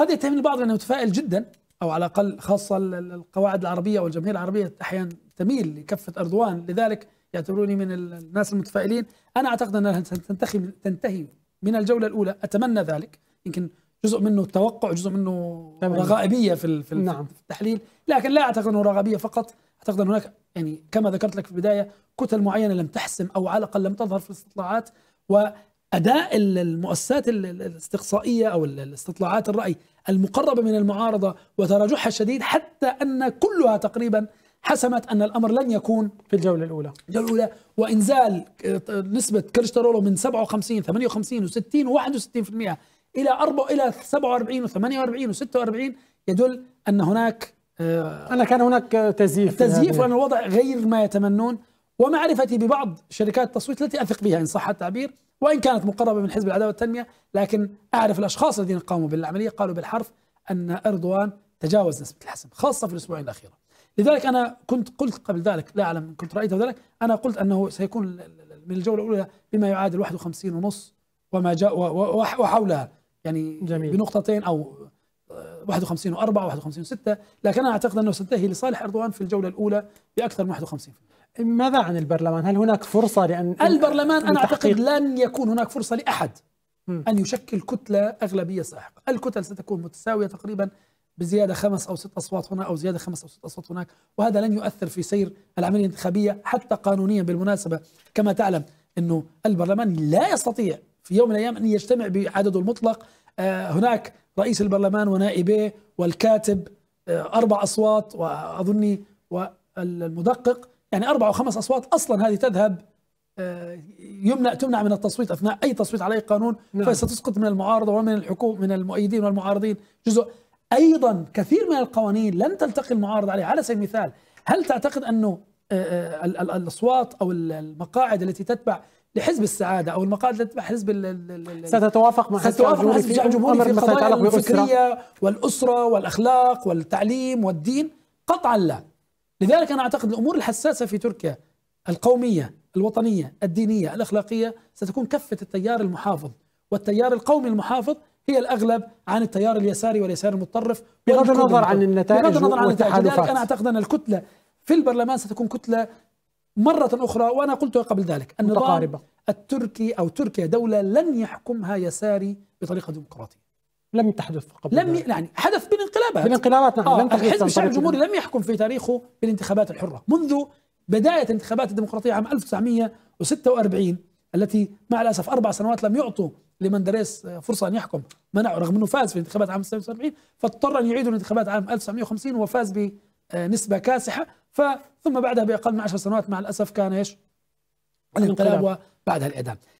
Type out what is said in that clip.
قد يتهم البعض انه متفائل جدا او على الاقل خاصه القواعد العربيه والجماهير العربيه احيانا تميل لكفه اردوان لذلك يعتبروني من الناس المتفائلين انا اعتقد انها تنتهي تنتهي من الجوله الاولى اتمنى ذلك يمكن جزء منه توقع جزء منه تمام. رغائبيه في في نعم. في التحليل لكن لا اعتقد انه رغبيه فقط اعتقد ان هناك يعني كما ذكرت لك في البدايه كتل معينه لم تحسم او على الاقل لم تظهر في الاستطلاعات اداء المؤسسات الاستقصائيه او الاستطلاعات الراي المقربه من المعارضه وتراجعها الشديد حتى ان كلها تقريبا حسمت ان الامر لن يكون في الجوله الاولى، الجوله الاولى وانزال نسبه كرشترولو من 57 58 و60 و61% الى 4 الى 47 و48 و46 يدل ان هناك آه، ان كان هناك تزييف تزييف وان الوضع غير ما يتمنون ومعرفتي ببعض شركات التصويت التي اثق بها ان صح التعبير وإن كانت مقربة من حزب العداله والتنمية لكن أعرف الأشخاص الذين قاموا بالعملية قالوا بالحرف أن أردوان تجاوز نسبة الحسم خاصة في الأسبوعين الأخيرة لذلك أنا كنت قلت قبل ذلك لا أعلم كنت رأيت ذلك أنا قلت أنه سيكون من الجولة الأولى بما يعادل 51 ونص وما جاء وحولها يعني جميل. بنقطتين أو 51 و4 51 و6 لكن انا اعتقد انه ستنتهي لصالح اردوغان في الجوله الاولى باكثر من 51 ماذا عن البرلمان؟ هل هناك فرصة لأن البرلمان أنا أعتقد لن يكون هناك فرصة لأحد م. أن يشكل كتلة أغلبية ساحقة الكتل ستكون متساوية تقريبا بزيادة خمس أو ست أصوات هنا أو زيادة خمس أو ست أصوات هناك وهذا لن يؤثر في سير العملية الانتخابية حتى قانونيا بالمناسبة كما تعلم أنه البرلمان لا يستطيع في يوم من الأيام أن يجتمع بعدده المطلق آه، هناك رئيس البرلمان ونائبيه والكاتب آه، أربع أصوات وأظني والمدقق يعني أربع أو خمس أصوات أصلا هذه تذهب آه، يمنع تمنع من التصويت اثناء اي تصويت على اي قانون نعم. فستسقط من المعارضه ومن الحكومه من المؤيدين والمعارضين جزء ايضا كثير من القوانين لن تلتقي المعارضه عليها على سبيل المثال هل تعتقد انه آه، آه، الاصوات او المقاعد التي تتبع لحزب السعاده او المقاعد التي تتبع حزب ستتوافق مع ستتوافق مع حزب الجمهوري في قضايا الفكريه والاسره والاخلاق والتعليم والدين قطعا لا لذلك انا اعتقد الامور الحساسه في تركيا القوميه الوطنيه الدينيه الاخلاقيه ستكون كفه التيار المحافظ والتيار القومي المحافظ هي الاغلب عن التيار اليساري واليسار المتطرف بغض النظر عن النتائج بغض النظر عن النتائج لذلك انا اعتقد ان الكتله في البرلمان ستكون كتلة مرة أخرى وأنا قلتها قبل ذلك النظام التركي أو تركيا دولة لن يحكمها يساري بطريقة ديمقراطية لم تحدث قبل لم ذلك. يعني حدث بالانقلابات بالانقلابات نعم آه لم تحدث الحزب الشعب الجمهوري لم يحكم في تاريخه بالانتخابات الحرة منذ بداية الانتخابات الديمقراطية عام 1946 التي مع الأسف أربع سنوات لم يعطوا لمندريس آه، فرصة أن يحكم منعه رغم أنه فاز في الانتخابات عام 76 فاضطر أن يعيد الانتخابات عام 1950 وفاز ب آه، نسبة كاسحة ثم بعدها بأقل من 10 سنوات مع الأسف كان إيش الانقلاب وبعدها الإعدام